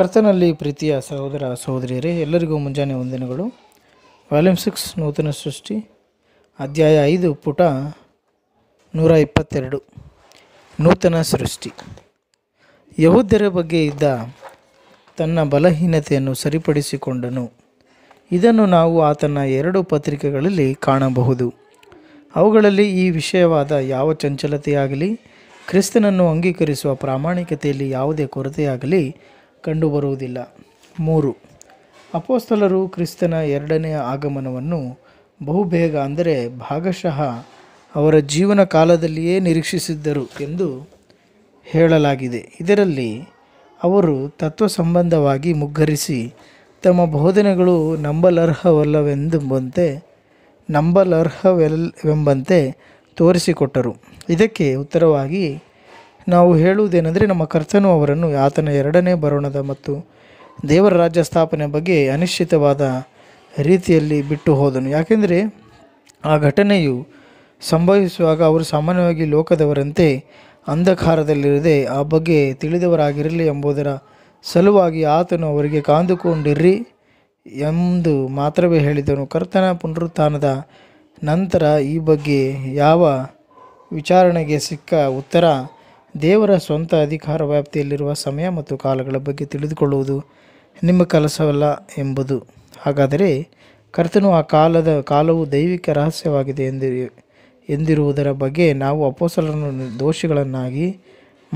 ಕರ್ತನಲ್ಲಿ ಪ್ರೀತಿಯ ಸಹೋದರ ಸಹೋದರಿಯರೇ ಎಲ್ಲರಿಗೂ ಮುಂಜಾನೆ ಒಂದಿನಗಳು ವಾಲ್ಯೂಮ್ ಸಿಕ್ಸ್ ನೂತನ ಸೃಷ್ಟಿ ಅಧ್ಯಾಯ ಐದು ಪುಟ ನೂರ ಇಪ್ಪತ್ತೆರಡು ನೂತನ ಸೃಷ್ಟಿ ಯಹೋದ್ಯರ ಬಗ್ಗೆ ಇದ್ದ ತನ್ನ ಬಲಹೀನತೆಯನ್ನು ಸರಿಪಡಿಸಿಕೊಂಡನು ಇದನ್ನು ನಾವು ಆತನ ಎರಡು ಪತ್ರಿಕೆಗಳಲ್ಲಿ ಕಾಣಬಹುದು ಅವುಗಳಲ್ಲಿ ಈ ವಿಷಯವಾದ ಯಾವ ಚಂಚಲತೆಯಾಗಲಿ ಕ್ರಿಸ್ತನನ್ನು ಅಂಗೀಕರಿಸುವ ಪ್ರಾಮಾಣಿಕತೆಯಲ್ಲಿ ಯಾವುದೇ ಕೊರತೆಯಾಗಲಿ ಕಂಡುಬರುವುದಿಲ್ಲ ಮೂರು ಅಪೋಸ್ತಲರು ಕ್ರಿಸ್ತನ ಎರಡನೆಯ ಆಗಮನವನ್ನು ಬಹುಬೇಗ ಅಂದರೆ ಭಾಗಶಃ ಅವರ ಜೀವನ ಕಾಲದಲ್ಲಿಯೇ ನಿರೀಕ್ಷಿಸಿದ್ದರು ಎಂದು ಹೇಳಲಾಗಿದೆ ಇದರಲ್ಲಿ ಅವರು ತತ್ವ ಸಂಬಂಧವಾಗಿ ಮುಗ್ಗರಿಸಿ ತಮ್ಮ ಬೋಧನೆಗಳು ನಂಬಲರ್ಹವಲ್ಲವೆಂದುಂಬಂತೆ ನಂಬಲರ್ಹವೆಲ್ ತೋರಿಸಿಕೊಟ್ಟರು ಇದಕ್ಕೆ ಉತ್ತರವಾಗಿ ನಾವು ಹೇಳುವುದೇನೆಂದರೆ ನಮ್ಮ ಕರ್ತನು ಅವರನ್ನು ಆತನ ಎರಡನೇ ಬರೋಣದ ಮತ್ತು ದೇವರ ರಾಜ್ಯ ಸ್ಥಾಪನೆ ಬಗ್ಗೆ ಅನಿಶ್ಚಿತವಾದ ರೀತಿಯಲ್ಲಿ ಬಿಟ್ಟು ಹೋದನು ಯಾಕೆಂದರೆ ಆ ಘಟನೆಯು ಸಂಭವಿಸುವಾಗ ಅವರು ಸಾಮಾನ್ಯವಾಗಿ ಲೋಕದವರಂತೆ ಅಂಧಕಾರದಲ್ಲಿರದೆ ಆ ಬಗ್ಗೆ ತಿಳಿದವರಾಗಿರಲಿ ಎಂಬುದರ ಸಲುವಾಗಿ ಆತನು ಅವರಿಗೆ ಕಾಂದುಕೊಂಡಿರ್ರಿ ಎಂದು ಮಾತ್ರವೇ ಹೇಳಿದನು ಕರ್ತನ ಪುನರುತ್ಥಾನದ ನಂತರ ಈ ಬಗ್ಗೆ ಯಾವ ವಿಚಾರಣೆಗೆ ಸಿಕ್ಕ ಉತ್ತರ ದೇವರ ಸ್ವಂತ ಅಧಿಕಾರ ವ್ಯಾಪ್ತಿಯಲ್ಲಿರುವ ಸಮಯ ಮತ್ತು ಕಾಲಗಳ ಬಗ್ಗೆ ತಿಳಿದುಕೊಳ್ಳುವುದು ನಿಮ್ಮ ಕೆಲಸವಲ್ಲ ಎಂಬುದು ಹಾಗಾದರೆ ಕರ್ತನು ಆ ಕಾಲದ ಕಾಲವು ದೈವಿಕ ರಹಸ್ಯವಾಗಿದೆ ಎಂದಿ ಎಂದಿರುವುದರ ಬಗ್ಗೆ ನಾವು ಅಪೋಸಲರನ್ನು ದೋಷಿಗಳನ್ನಾಗಿ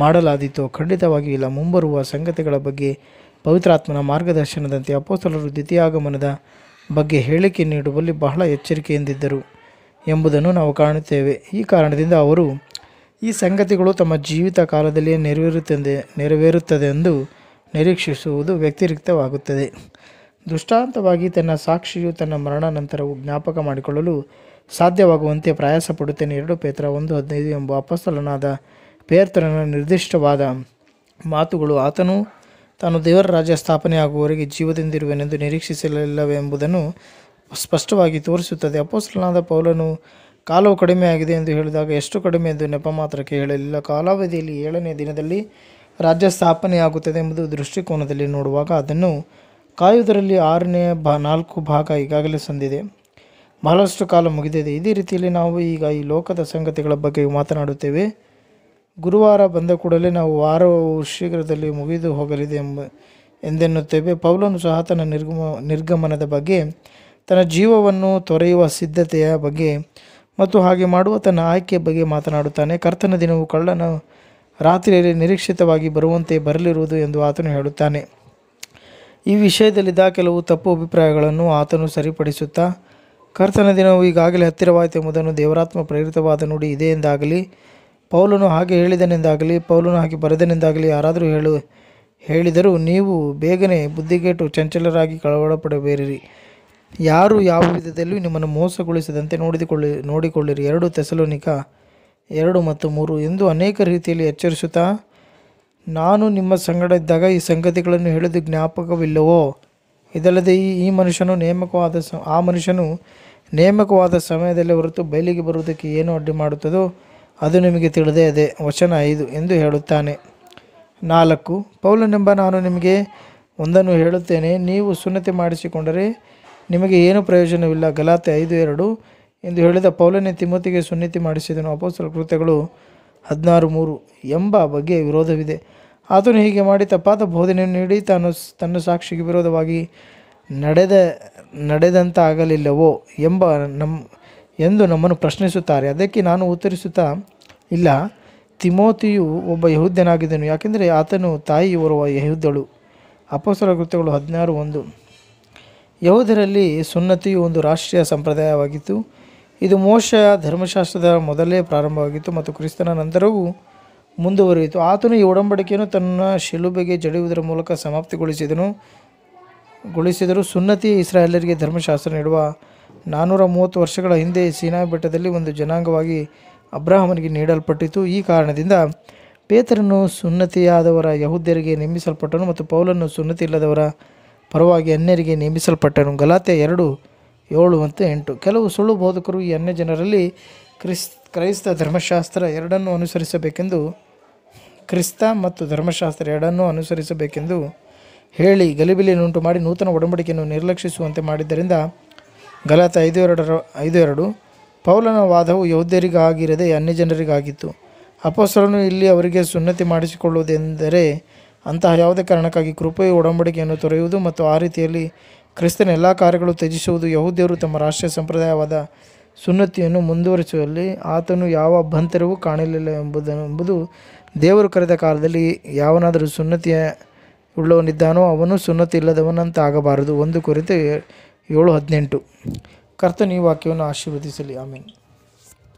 ಮಾಡಲಾದೀತು ಖಂಡಿತವಾಗಿ ಇಲ್ಲ ಮುಂಬರುವ ಸಂಗತಿಗಳ ಬಗ್ಗೆ ಪವಿತ್ರಾತ್ಮನ ಮಾರ್ಗದರ್ಶನದಂತೆ ಅಪೋಸಲರು ಆಗಮನದ ಬಗ್ಗೆ ಹೇಳಿಕೆ ನೀಡುವಲ್ಲಿ ಬಹಳ ಎಚ್ಚರಿಕೆಯಿಂದಿದ್ದರು ಎಂಬುದನ್ನು ನಾವು ಕಾಣುತ್ತೇವೆ ಈ ಕಾರಣದಿಂದ ಅವರು ಈ ಸಂಗತಿಗಳು ತಮ್ಮ ಜೀವಿತ ಕಾಲದಲ್ಲಿ ನೆರವೇರುತ್ತದೆ ನೆರವೇರುತ್ತದೆ ಎಂದು ನಿರೀಕ್ಷಿಸುವುದು ವ್ಯತಿರಿಕ್ತವಾಗುತ್ತದೆ ದೃಷ್ಟಾಂತವಾಗಿ ತನ್ನ ಸಾಕ್ಷಿಯು ತನ್ನ ಮರಣ ನಂತರವು ಜ್ಞಾಪಕ ಮಾಡಿಕೊಳ್ಳಲು ಸಾಧ್ಯವಾಗುವಂತೆ ಪ್ರಯಾಸ ಪಡುತ್ತೇನೆ ಎರಡು ಪೇತ್ರ ಒಂದು ಹದಿನೈದು ಎಂಬ ಅಪಸ್ತಲನಾದ ಪೇರ್ತರನ ನಿರ್ದಿಷ್ಟವಾದ ಮಾತುಗಳು ಆತನು ತಾನು ದೇವರ ರಾಜ್ಯ ಸ್ಥಾಪನೆ ಸ್ಥಾಪನೆಯಾಗುವವರೆಗೆ ಜೀವದಿಂದಿರುವನೆಂದು ನಿರೀಕ್ಷಿಸಲಿಲ್ಲವೆಂಬುದನ್ನು ಸ್ಪಷ್ಟವಾಗಿ ತೋರಿಸುತ್ತದೆ ಅಪೋಸ್ತಲನಾದ ಪೌಲನು ಕಾಲವು ಕಡಿಮೆಯಾಗಿದೆ ಎಂದು ಹೇಳಿದಾಗ ಎಷ್ಟು ಕಡಿಮೆ ಎಂದು ನೆಪ ಮಾತ್ರಕ್ಕೆ ಹೇಳಲಿಲ್ಲ ಕಾಲಾವಧಿಯಲ್ಲಿ ಏಳನೇ ದಿನದಲ್ಲಿ ರಾಜ್ಯ ಸ್ಥಾಪನೆಯಾಗುತ್ತದೆ ಎಂಬುದು ದೃಷ್ಟಿಕೋನದಲ್ಲಿ ನೋಡುವಾಗ ಅದನ್ನು ಕಾಯುವುದರಲ್ಲಿ ಆರನೇ ಭಾ ನಾಲ್ಕು ಭಾಗ ಈಗಾಗಲೇ ಸಂದಿದೆ ಬಹಳಷ್ಟು ಕಾಲ ಮುಗಿದಿದೆ ಇದೇ ರೀತಿಯಲ್ಲಿ ನಾವು ಈಗ ಈ ಲೋಕದ ಸಂಗತಿಗಳ ಬಗ್ಗೆ ಮಾತನಾಡುತ್ತೇವೆ ಗುರುವಾರ ಬಂದ ಕೂಡಲೇ ನಾವು ವಾರವು ಶೀಘ್ರದಲ್ಲಿ ಮುಗಿದು ಹೋಗಲಿದೆ ಎಂಬ ಎಂದೆನ್ನುತ್ತೇವೆ ಪೌಲನು ಸಹ ತನ್ನ ನಿರ್ಗಮ ನಿರ್ಗಮನದ ಬಗ್ಗೆ ತನ್ನ ಜೀವವನ್ನು ತೊರೆಯುವ ಸಿದ್ಧತೆಯ ಬಗ್ಗೆ ಮತ್ತು ಹಾಗೆ ಮಾಡುವ ತನ್ನ ಆಯ್ಕೆಯ ಬಗ್ಗೆ ಮಾತನಾಡುತ್ತಾನೆ ಕರ್ತನ ದಿನವು ಕಳ್ಳನ ರಾತ್ರಿಯಲ್ಲಿ ನಿರೀಕ್ಷಿತವಾಗಿ ಬರುವಂತೆ ಬರಲಿರುವುದು ಎಂದು ಆತನು ಹೇಳುತ್ತಾನೆ ಈ ವಿಷಯದಲ್ಲಿದ್ದ ಕೆಲವು ತಪ್ಪು ಅಭಿಪ್ರಾಯಗಳನ್ನು ಆತನು ಸರಿಪಡಿಸುತ್ತಾ ಕರ್ತನ ದಿನವು ಈಗಾಗಲೇ ಹತ್ತಿರವಾಯಿತು ಎಂಬುದನ್ನು ದೇವರಾತ್ಮ ಪ್ರೇರಿತವಾದ ನುಡಿ ಇದೆ ಎಂದಾಗಲಿ ಪೌಲನು ಹಾಗೆ ಹೇಳಿದನೆಂದಾಗಲಿ ಪೌಲನು ಹಾಗೆ ಬರೆದನೆಂದಾಗಲಿ ಯಾರಾದರೂ ಹೇಳು ಹೇಳಿದರೂ ನೀವು ಬೇಗನೆ ಬುದ್ಧಿಗೇಟು ಚಂಚಲರಾಗಿ ಕಳವಳಪಡಬೇರಿರಿ ಯಾರು ಯಾವ ವಿಧದಲ್ಲೂ ನಿಮ್ಮನ್ನು ಮೋಸಗೊಳಿಸದಂತೆ ನೋಡಿದುಕೊಳ್ಳಿ ನೋಡಿಕೊಳ್ಳಿರಿ ಎರಡು ತೆಸಲೋನಿಕ ಎರಡು ಮತ್ತು ಮೂರು ಎಂದು ಅನೇಕ ರೀತಿಯಲ್ಲಿ ಎಚ್ಚರಿಸುತ್ತಾ ನಾನು ನಿಮ್ಮ ಸಂಗಡ ಇದ್ದಾಗ ಈ ಸಂಗತಿಗಳನ್ನು ಹೇಳಿದ ಜ್ಞಾಪಕವಿಲ್ಲವೋ ಇದಲ್ಲದೆ ಈ ಮನುಷ್ಯನು ನೇಮಕವಾದ ಸ ಆ ಮನುಷ್ಯನು ನೇಮಕವಾದ ಸಮಯದಲ್ಲಿ ಹೊರತು ಬಯಲಿಗೆ ಬರುವುದಕ್ಕೆ ಏನು ಅಡ್ಡಿ ಮಾಡುತ್ತದೋ ಅದು ನಿಮಗೆ ತಿಳಿದೇ ಅದೇ ವಚನ ಐದು ಎಂದು ಹೇಳುತ್ತಾನೆ ನಾಲ್ಕು ಪೌಲನೆಂಬ ನಾನು ನಿಮಗೆ ಒಂದನ್ನು ಹೇಳುತ್ತೇನೆ ನೀವು ಸುನ್ನತಿ ಮಾಡಿಸಿಕೊಂಡರೆ ನಿಮಗೆ ಏನು ಪ್ರಯೋಜನವಿಲ್ಲ ಗಲಾತೆ ಐದು ಎರಡು ಎಂದು ಹೇಳಿದ ಪೌಲನೆ ತಿಮ್ಮತಿಗೆ ಸುನ್ನಿತಿ ಮಾಡಿಸಿದನು ಅಪೋಸ್ತಲ ಕೃತ್ಯಗಳು ಹದಿನಾರು ಮೂರು ಎಂಬ ಬಗ್ಗೆ ವಿರೋಧವಿದೆ ಆತನು ಹೀಗೆ ಮಾಡಿ ತಪ್ಪಾದ ಬೋಧನೆಯನ್ನು ನೀಡಿ ತಾನು ತನ್ನ ಸಾಕ್ಷಿಗೆ ವಿರೋಧವಾಗಿ ನಡೆದ ಆಗಲಿಲ್ಲವೋ ಎಂಬ ನಮ್ಮ ಎಂದು ನಮ್ಮನ್ನು ಪ್ರಶ್ನಿಸುತ್ತಾರೆ ಅದಕ್ಕೆ ನಾನು ಉತ್ತರಿಸುತ್ತಾ ಇಲ್ಲ ತಿಮೋತಿಯು ಒಬ್ಬ ಯಹುದ್ಯನಾಗಿದ್ದನು ಯಾಕೆಂದರೆ ಆತನು ತಾಯಿ ಓರ್ವ ಯಹುದ್ದಳು ಅಪಸರ ಕೃತ್ಯಗಳು ಹದಿನಾರು ಒಂದು ಯಹೂದರಲ್ಲಿ ಸುನ್ನತಿಯು ಒಂದು ರಾಷ್ಟ್ರೀಯ ಸಂಪ್ರದಾಯವಾಗಿತ್ತು ಇದು ಮೋಶ ಧರ್ಮಶಾಸ್ತ್ರದ ಮೊದಲೇ ಪ್ರಾರಂಭವಾಗಿತ್ತು ಮತ್ತು ಕ್ರಿಸ್ತನ ನಂತರವೂ ಮುಂದುವರಿಯಿತು ಆತನು ಈ ಒಡಂಬಡಿಕೆಯನ್ನು ತನ್ನ ಶಿಲುಬೆಗೆ ಜಡಿಯುವುದರ ಮೂಲಕ ಸಮಾಪ್ತಿಗೊಳಿಸಿದನು ಗೊಳಿಸಿದರು ಸುನ್ನತಿ ಇಸ್ರಾಯೇಲರಿಗೆ ಧರ್ಮಶಾಸ್ತ್ರ ನೀಡುವ ನಾನ್ನೂರ ಮೂವತ್ತು ವರ್ಷಗಳ ಹಿಂದೆ ಸೀನಾ ಬೆಟ್ಟದಲ್ಲಿ ಒಂದು ಜನಾಂಗವಾಗಿ ಅಬ್ರಾಹಮನಿಗೆ ನೀಡಲ್ಪಟ್ಟಿತು ಈ ಕಾರಣದಿಂದ ಪೇತರನ್ನು ಸುನ್ನತಿಯಾದವರ ಯಹುದ್ಯರಿಗೆ ನೇಮಿಸಲ್ಪಟ್ಟನು ಮತ್ತು ಪೌಲನ್ನು ಸುನ್ನತಿ ಇಲ್ಲದವರ ಪರವಾಗಿ ಅನ್ಯರಿಗೆ ನೇಮಿಸಲ್ಪಟ್ಟನು ಗಲಾತೆ ಎರಡು ಏಳು ಮತ್ತು ಎಂಟು ಕೆಲವು ಸುಳ್ಳು ಬೋಧಕರು ಈ ಅನ್ಯ ಜನರಲ್ಲಿ ಕ್ರಿಸ್ ಕ್ರೈಸ್ತ ಧರ್ಮಶಾಸ್ತ್ರ ಎರಡನ್ನು ಅನುಸರಿಸಬೇಕೆಂದು ಕ್ರಿಸ್ತ ಮತ್ತು ಧರ್ಮಶಾಸ್ತ್ರ ಎರಡನ್ನೂ ಅನುಸರಿಸಬೇಕೆಂದು ಹೇಳಿ ಗಲಿಬಿಲಿಯನ್ನುಂಟು ಮಾಡಿ ನೂತನ ಒಡಂಬಡಿಕೆಯನ್ನು ನಿರ್ಲಕ್ಷಿಸುವಂತೆ ಮಾಡಿದ್ದರಿಂದ ಗಲಾತೆ ಐದು ಎರಡರ ಐದು ಎರಡು ಪೌಲನ ವಾದವು ಅನ್ಯ ಜನರಿಗಾಗಿತ್ತು ಅಪಸರನು ಇಲ್ಲಿ ಅವರಿಗೆ ಸುನ್ನತಿ ಮಾಡಿಸಿಕೊಳ್ಳುವುದೆಂದರೆ ಅಂತಹ ಯಾವುದೇ ಕಾರಣಕ್ಕಾಗಿ ಕೃಪೆಯ ಒಡಂಬಡಿಕೆಯನ್ನು ತೊರೆಯುವುದು ಮತ್ತು ಆ ರೀತಿಯಲ್ಲಿ ಕ್ರಿಸ್ತನ ಎಲ್ಲ ಕಾರ್ಯಗಳು ತ್ಯಜಿಸುವುದು ಯಹೂದ್ಯರು ತಮ್ಮ ರಾಷ್ಟ್ರೀಯ ಸಂಪ್ರದಾಯವಾದ ಸುನ್ನತಿಯನ್ನು ಮುಂದುವರಿಸುವಲ್ಲಿ ಆತನು ಯಾವ ಅಭ್ಯಂತರವೂ ಕಾಣಲಿಲ್ಲ ಎಂಬುದನ್ನು ಎಂಬುದು ದೇವರು ಕರೆದ ಕಾಲದಲ್ಲಿ ಯಾವನಾದರೂ ಸುನ್ನತಿಯ ಉಳ್ಳವನಿದ್ದಾನೋ ಅವನು ಸುನ್ನತಿ ಇಲ್ಲದವನಂತ ಆಗಬಾರದು ಒಂದು ಕುರಿತು ಏಳು ಹದಿನೆಂಟು ಕರ್ತನ ಈ ವಾಕ್ಯವನ್ನು ಆಶೀರ್ವದಿಸಲಿ ಆಮೀನ್